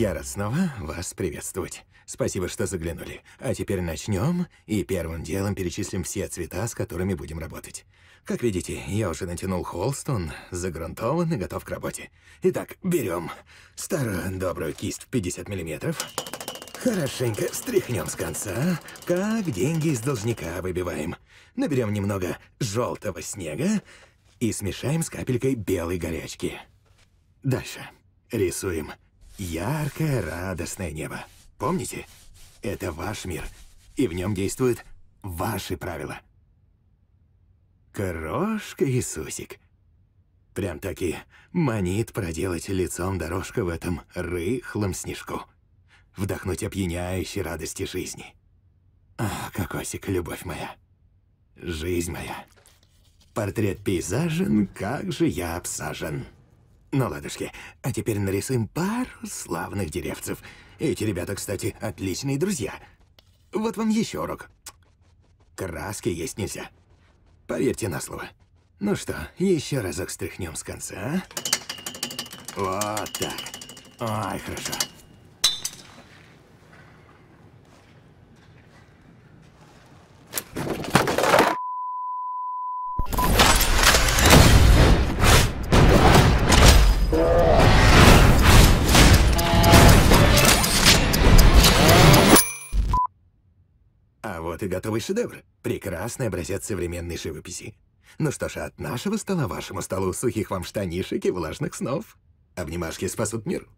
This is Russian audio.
Я рад снова вас приветствовать. Спасибо, что заглянули. А теперь начнем и первым делом перечислим все цвета, с которыми будем работать. Как видите, я уже натянул холст, он загрунтован и готов к работе. Итак, берем старую добрую кисть в 50 миллиметров. Хорошенько встряхнем с конца, как деньги из должника выбиваем. Наберем немного желтого снега и смешаем с капелькой белой горячки. Дальше рисуем Яркое, радостное небо. Помните? Это ваш мир, и в нем действуют ваши правила. Крошка Иисусик. Прям таки манит проделать лицом дорожка в этом рыхлом снежку. Вдохнуть опьяняющей радости жизни. Ах, кокосик, любовь моя. Жизнь моя. Портрет пейзажен, как же я обсажен. Ну, ладушки, а теперь нарисуем пару славных деревцев. Эти ребята, кстати, отличные друзья. Вот вам еще урок. Краски есть нельзя. Поверьте на слово. Ну что, еще разок стряхнем с конца, а? Вот так. Ай, хорошо. вот и готовый шедевр. Прекрасный образец современной живописи. Ну что ж, от нашего стола вашему столу сухих вам штанишек и влажных снов. Обнимашки спасут мир.